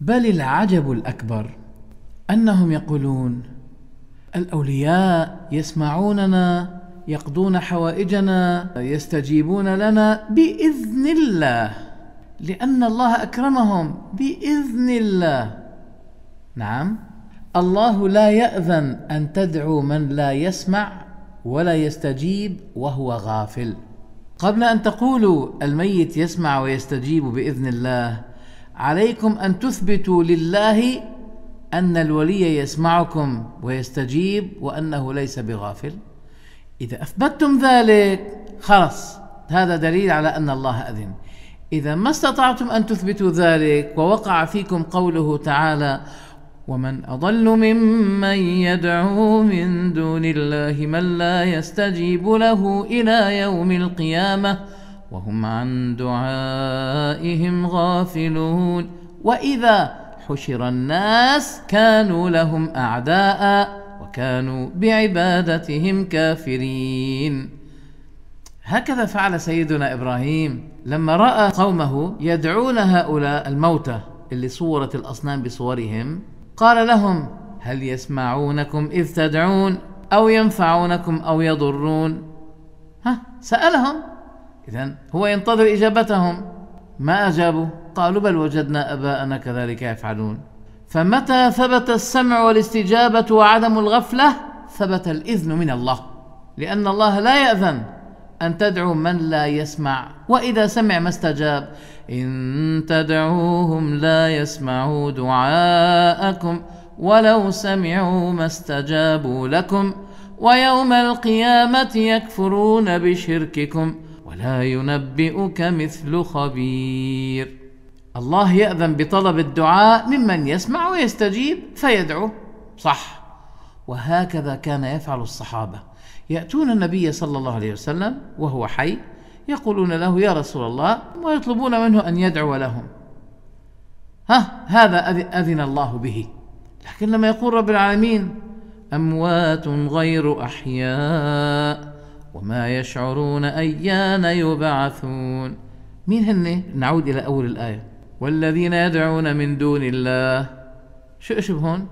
بل العجب الأكبر أنهم يقولون الأولياء يسمعوننا يقضون حوائجنا يستجيبون لنا بإذن الله لأن الله أكرمهم بإذن الله نعم الله لا يأذن أن تدعو من لا يسمع ولا يستجيب وهو غافل قبل أن تقولوا الميت يسمع ويستجيب بإذن الله عليكم أن تثبتوا لله أن الولي يسمعكم ويستجيب وأنه ليس بغافل إذا أثبتتم ذلك خلص هذا دليل على أن الله أذن إذا ما استطعتم أن تثبتوا ذلك ووقع فيكم قوله تعالى ومن أضل ممن يدعو من دون الله من لا يستجيب له إلى يوم القيامة وهم عن دعائهم غافلون واذا حشر الناس كانوا لهم اعداء وكانوا بعبادتهم كافرين هكذا فعل سيدنا ابراهيم لما راى قومه يدعون هؤلاء الموتى اللي صورت الاصنام بصورهم قال لهم هل يسمعونكم اذ تدعون او ينفعونكم او يضرون ها سالهم إذا هو ينتظر إجابتهم ما أجابوا قالوا بل وجدنا آباءنا كذلك يفعلون فمتى ثبت السمع والاستجابة وعدم الغفلة ثبت الإذن من الله لأن الله لا يأذن أن تدعو من لا يسمع وإذا سمع ما استجاب إن تدعوهم لا يسمعوا دعاءكم ولو سمعوا ما استجابوا لكم ويوم القيامة يكفرون بشرككم ولا ينبئك مثل خبير الله ياذن بطلب الدعاء ممن يسمع ويستجيب فيدعو صح وهكذا كان يفعل الصحابه ياتون النبي صلى الله عليه وسلم وهو حي يقولون له يا رسول الله ويطلبون منه ان يدعو لهم ها هذا اذن الله به لكن لما يقول رب العالمين اموات غير احياء وما يشعرون أيان يبعثون مين هن؟ نعود إلى أول الآية والذين يدعون من دون الله شو أشبهون بهون؟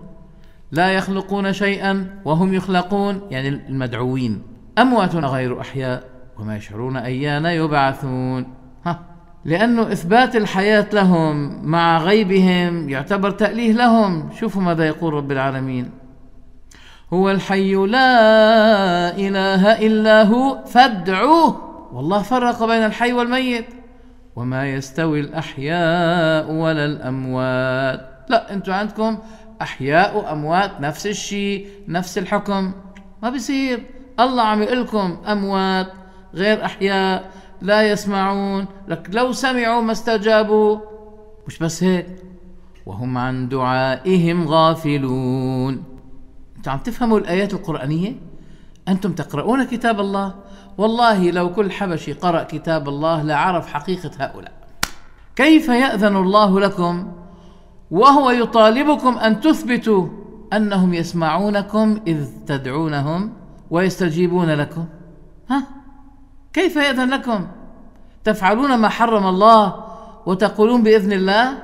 لا يخلقون شيئا وهم يخلقون يعني المدعوين أموات غير أحياء وما يشعرون أيان يبعثون ها لأنه إثبات الحياة لهم مع غيبهم يعتبر تأليه لهم شوفوا ماذا يقول رب العالمين هو الحي لا إله إلا هو فادعوه والله فرق بين الحي والميت وما يستوي الأحياء ولا الأموات لا أنتوا عندكم أحياء وأموات نفس الشيء نفس الحكم ما بيصير الله عم يقول لكم أموات غير أحياء لا يسمعون لك لو سمعوا ما استجابوا مش بس هيك وهم عن دعائهم غافلون انتم عم تفهموا الايات القرانيه انتم تقرؤون كتاب الله والله لو كل حبشي قرأ كتاب الله لعرف حقيقة هؤلاء كيف يأذن الله لكم وهو يطالبكم أن تثبتوا أنهم يسمعونكم إذ تدعونهم ويستجيبون لكم ها كيف يأذن لكم تفعلون ما حرم الله وتقولون بإذن الله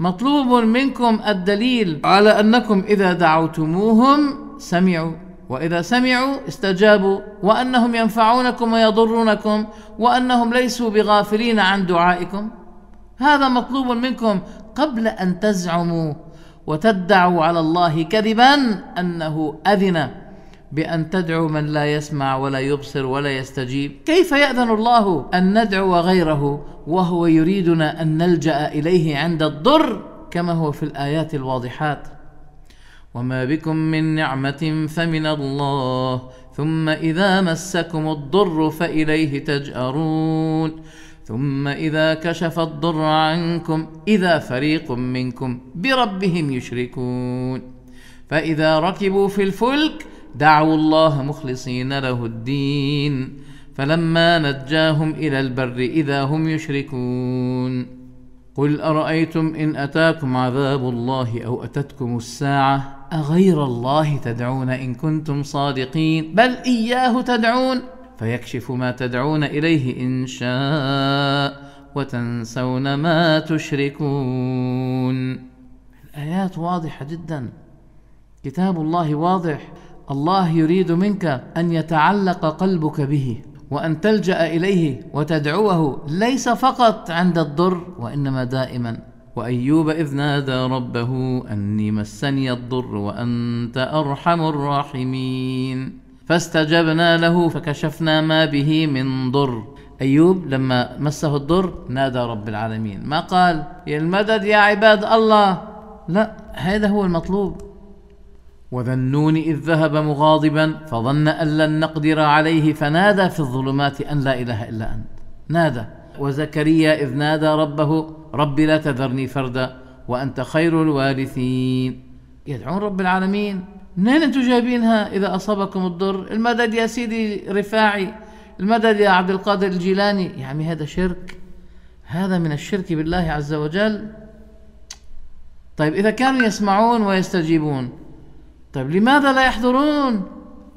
مطلوب منكم الدليل على انكم اذا دعوتموهم سمعوا واذا سمعوا استجابوا وانهم ينفعونكم ويضرونكم وانهم ليسوا بغافلين عن دعائكم هذا مطلوب منكم قبل ان تزعموا وتدعوا على الله كذبا انه اذن بأن تدعو من لا يسمع ولا يبصر ولا يستجيب كيف يأذن الله أن ندعو غيره وهو يريدنا أن نلجأ إليه عند الضر كما هو في الآيات الواضحات وما بكم من نعمة فمن الله ثم إذا مسكم الضر فإليه تجأرون ثم إذا كشف الضر عنكم إذا فريق منكم بربهم يشركون فإذا ركبوا في الفلك دعوا الله مخلصين له الدين فلما نجاهم الى البر اذا هم يشركون قل ارايتم ان اتاكم عذاب الله او اتتكم الساعه اغير الله تدعون ان كنتم صادقين بل اياه تدعون فيكشف ما تدعون اليه ان شاء وتنسون ما تشركون الايات واضحه جدا كتاب الله واضح الله يريد منك ان يتعلق قلبك به وان تلجا اليه وتدعوه ليس فقط عند الضر وانما دائما وايوب اذ نادى ربه اني مسني الضر وانت ارحم الراحمين فاستجبنا له فكشفنا ما به من ضر ايوب لما مسه الضر نادى رب العالمين ما قال يا المدد يا عباد الله لا هذا هو المطلوب وذا النون إذ ذهب مغاضبا فظن أن لن نقدر عليه فنادى في الظلمات أن لا إله إلا أنت نادى وزكريا إذ نادى ربه رب لا تذرني فردا وأنت خير الوارثين يدعون رب العالمين منين أنتم جايبينها إذا أصابكم الضر المدد يا سيدي رفاعي المدد يا عبد القادر الجيلاني يا عمي هذا شرك هذا من الشرك بالله عز وجل طيب إذا كانوا يسمعون ويستجيبون طيب لماذا لا يحضرون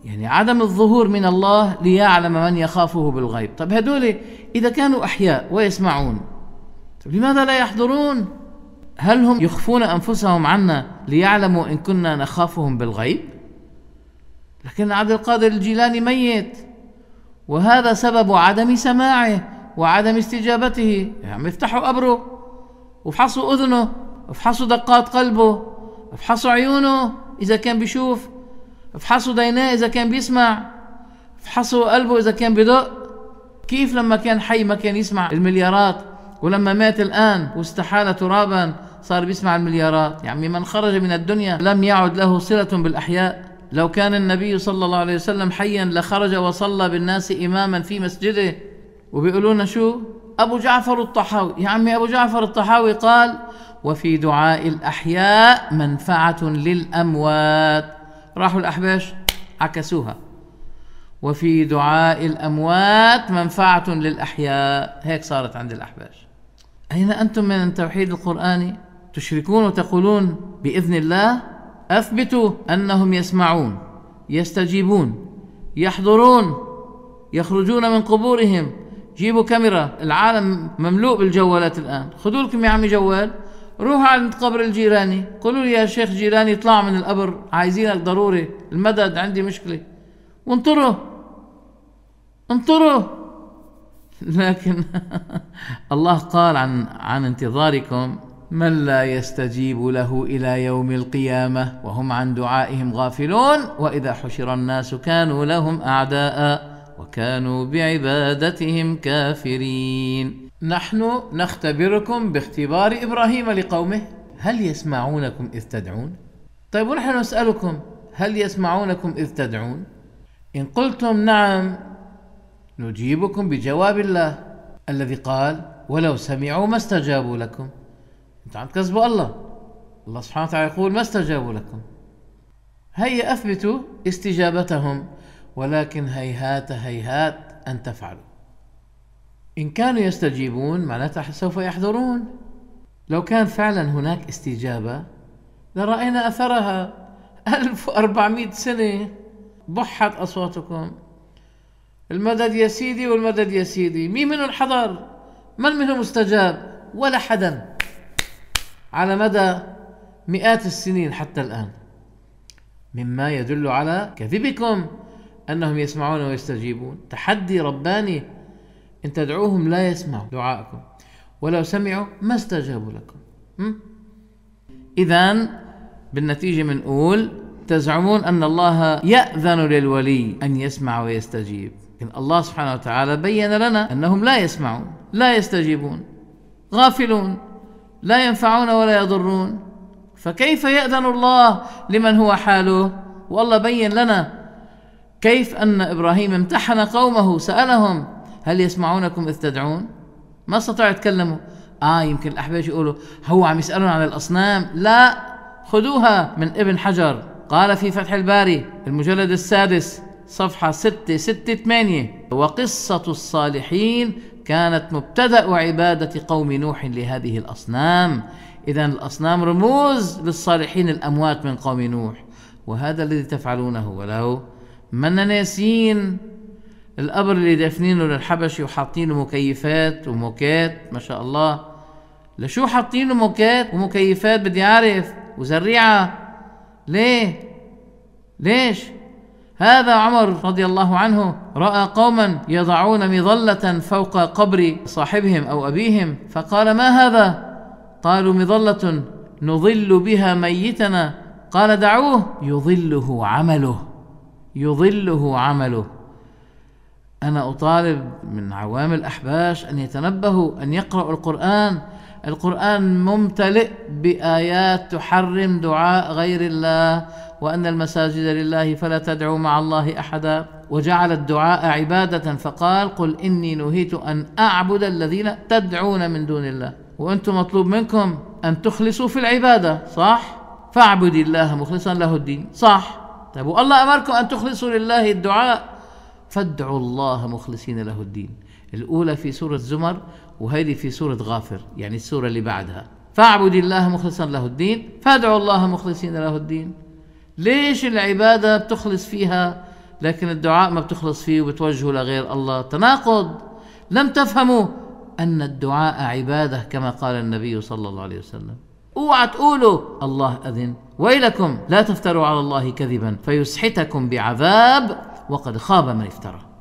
يعني عدم الظهور من الله ليعلم من يخافه بالغيب طيب هدول إذا كانوا أحياء ويسمعون طيب لماذا لا يحضرون هل هم يخفون أنفسهم عنا ليعلموا إن كنا نخافهم بالغيب لكن عبد القادر الجيلاني ميت وهذا سبب عدم سماعه وعدم استجابته يعني افتحوا قبره وافحصوا أذنه افحصوا دقات قلبه افحصوا عيونه إذا كان بيشوف افحصوا ديناه إذا كان بيسمع افحصوا قلبه إذا كان بدق كيف لما كان حي ما كان يسمع المليارات ولما مات الآن واستحال ترابا صار بيسمع المليارات يعني من خرج من الدنيا لم يعد له صلة بالأحياء لو كان النبي صلى الله عليه وسلم حيا لخرج وصلى بالناس إماما في مسجده وبيقولون شو أبو جعفر الطحاوي يا عمي أبو جعفر الطحاوي قال وفي دعاء الأحياء منفعة للأموات راحوا الأحباش عكسوها وفي دعاء الأموات منفعة للأحياء هيك صارت عند الأحباش أين أنتم من التوحيد القرآني تشركون وتقولون بإذن الله أثبتوا أنهم يسمعون يستجيبون يحضرون يخرجون من قبورهم جيبوا كاميرا العالم مملوء بالجوالات الآن خذوا لكم يا عمي جوال روحوا على قبر الجيراني قولوا لي يا شيخ جيراني اطلع من القبر عايزينك ضروري المدد عندي مشكلة وانطروا انطروا لكن الله قال عن عن انتظاركم من لا يستجيب له الى يوم القيامه وهم عن دعائهم غافلون واذا حشر الناس كانوا لهم اعداء وكانوا بعبادتهم كافرين نحن نختبركم باختبار ابراهيم لقومه هل يسمعونكم اذ تدعون طيب ونحن نسالكم هل يسمعونكم اذ تدعون ان قلتم نعم نجيبكم بجواب الله الذي قال ولو سمعوا ما استجابوا لكم انتم عم تكذبوا الله الله سبحانه وتعالى يقول ما استجابوا لكم هيا اثبتوا استجابتهم ولكن هيهات هيهات أن تفعلوا إن كانوا يستجيبون معناتها سوف يحضرون لو كان فعلا هناك استجابة لرأينا أثرها 1400 سنة بحت أصواتكم المدد يا سيدي والمدد يا سيدي مين منهم حضر من منهم استجاب ولا حدا على مدى مئات السنين حتى الآن مما يدل على كذبكم أنهم يسمعون ويستجيبون تحدي رباني إن تدعوهم لا يسمعوا دعاءكم ولو سمعوا ما استجابوا لكم إذا بالنتيجة بنقول تزعمون أن الله يأذن للولي أن يسمع ويستجيب لكن الله سبحانه وتعالى بين لنا أنهم لا يسمعون لا يستجيبون غافلون لا ينفعون ولا يضرون فكيف يأذن الله لمن هو حاله والله بين لنا كيف أن إبراهيم امتحن قومه سألهم هل يسمعونكم إذ تدعون ما استطاعوا يتكلموا آه يمكن الأحباش يقولوا هو عم يسألون عن الأصنام لا خذوها من ابن حجر قال في فتح الباري المجلد السادس صفحة 6 6 8 وقصة الصالحين كانت مبتدأ عبادة قوم نوح لهذه الأصنام إذا الأصنام رموز للصالحين الأموات من قوم نوح وهذا الذي تفعلونه ولو منا ناسين القبر اللي دافنينه للحبشي له مكيفات وموكات ما شاء الله لشو له موكات ومكيفات بدي اعرف وزريعه ليه ليش هذا عمر رضي الله عنه راى قوما يضعون مظله فوق قبر صاحبهم او ابيهم فقال ما هذا قالوا مظله نظل بها ميتنا قال دعوه يظله عمله يضله عمله أنا أطالب من عوام الأحباش أن يتنبهوا أن يقرأوا القرآن القرآن ممتلئ بآيات تحرم دعاء غير الله وأن المساجد لله فلا تدعوا مع الله أحدا وجعل الدعاء عبادة فقال قل إني نهيت أن أعبد الذين تدعون من دون الله وأنتم مطلوب منكم أن تخلصوا في العبادة صح؟ فاعبد الله مخلصا له الدين صح طيب والله أمركم أن تخلصوا لله الدعاء فادعوا الله مخلصين له الدين الأولى في سورة زمر وهذه في سورة غافر يعني السورة اللي بعدها فاعبد الله مخلصا له الدين فادعوا الله مخلصين له الدين ليش العبادة بتخلص فيها لكن الدعاء ما بتخلص فيه وبتوجهه لغير الله تناقض لم تفهموا أن الدعاء عبادة كما قال النبي صلى الله عليه وسلم اوعى تقولوا الله اذن ويلكم لا تفتروا على الله كذبا فيسحتكم بعذاب وقد خاب من افترى